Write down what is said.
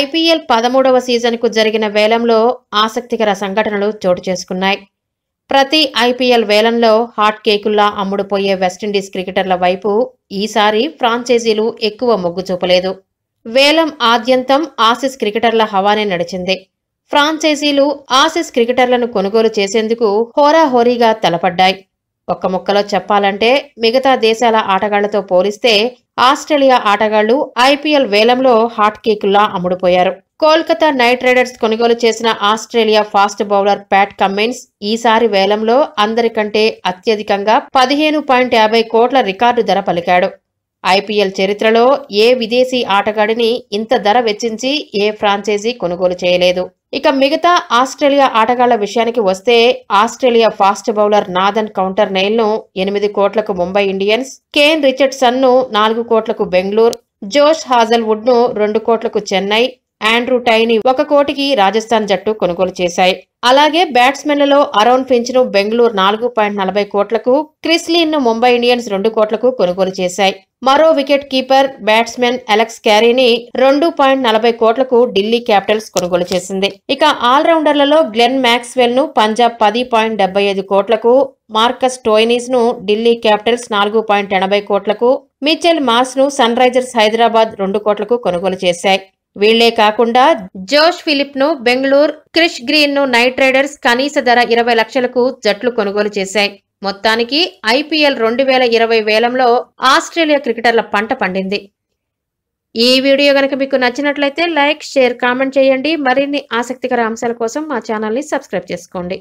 IPL పదమూడవ సీజన్కు జరిగిన వేలంలో ఆసక్తికర సంఘటనలు చోటు చేసుకున్నాయి ప్రతి ఐపీఎల్ వేలంలో హాట్ కేకుల్లా అమ్ముడుపోయే వెస్టిండీస్ క్రికెటర్ల వైపు ఈసారి ఫ్రాంచైజీలు ఎక్కువ మొగ్గు చూపలేదు వేలం ఆద్యంతం ఆసిస్ క్రికెటర్ల హవానే నడిచింది ఫ్రాంచైజీలు ఆసిస్ క్రికెటర్లను కొనుగోలు చేసేందుకు హోరాహోరీగా తలపడ్డాయి ఒక్క ముక్కలో చెప్పాలంటే మిగతా దేశాల ఆటగాళ్లతో పోలిస్తే ఆస్ట్రేలియా ఆటగాళ్లు ఐపీఎల్ వేలంలో హాట్ కేకుల్లా అమ్ముడుపోయారు కోల్కతా నైట్ రైడర్స్ కొనుగోలు చేసిన Australia fast bowler Pat Cummins ఈసారి వేలంలో అందరికంటే అత్యధికంగా పదిహేను పాయింట్ యాభై కోట్ల రికార్డు ధర పలికాడు ఐపీఎల్ చరిత్రలో ఏ విదేశీ ఆటగాడిని ఇంత ధర వెచ్చించి ఏ ఫ్రాంచైజీ కొనుగోలు చేయలేదు ఇక మిగతా ఆస్ట్రేలియా ఆటగాళ్ల విషయానికి వస్తే Australia fast bowler Nathan Coulter ను ఎనిమిది కోట్లకు ముంబై ఇండియన్స్ కేన్ ను నాలుగు కోట్లకు బెంగళూరు జోష్ హాజల్వుడ్ను రెండు కోట్లకు చెన్నై ఆండ్రూ టైని ఒక కోటికి రాజస్థాన్ జట్టు కొనుగోలు చేశాయి అలాగే బ్యాట్స్మెన్లలో అరౌన్ ఫించ్ను బెంగళూరు నాలుగు పాయింట్ నలభై కోట్లకు ను ముంబై ఇండియన్స్ రెండు కోట్లకు కొనుగోలు చేశాయి మరో వికెట్ కీపర్ బ్యాట్స్మెన్ అలెక్స్ క్యారీని రెండు పాయింట్ నలభై కోట్లకు ఢిల్లీ క్యాపిటల్స్ కొనుగోలు చేసింది ఇక ఆల్రౌండర్లలో గ్లెన్ మ్యాక్స్వెల్ ను పంజాబ్ పది పాయింట్ డెబ్బై ఐదు కోట్లకు మార్కస్ టోయినీస్ ను ఢిల్లీ క్యాపిటల్స్ నాలుగు పాయింట్ ఎనభై కోట్లకు మిచెల్ మాస్ ను సన్ రైజర్స్ హైదరాబాద్ రెండు కోట్లకు కొనుగోలు చేశాయి వీళ్లే కాకుండా జోష్ ఫిలిప్ ను బెంగళూరు క్రిష్ గ్రీన్ ను నైట్ రైడర్స్ కనీస ధర ఇరవై లక్షలకు జట్లు కొనుగోలు చేశాయి మొత్తానికి ఐపీఎల్ రెండు వేల ఇరవై వేలంలో ఆస్ట్రేలియా క్రికెటర్ల పంట పండింది ఈ వీడియో గనక మీకు నచ్చినట్లయితే లైక్ షేర్ కామెంట్ చేయండి మరిన్ని ఆసక్తికర అంశాల కోసం మా ఛానల్ని సబ్స్క్రైబ్ చేసుకోండి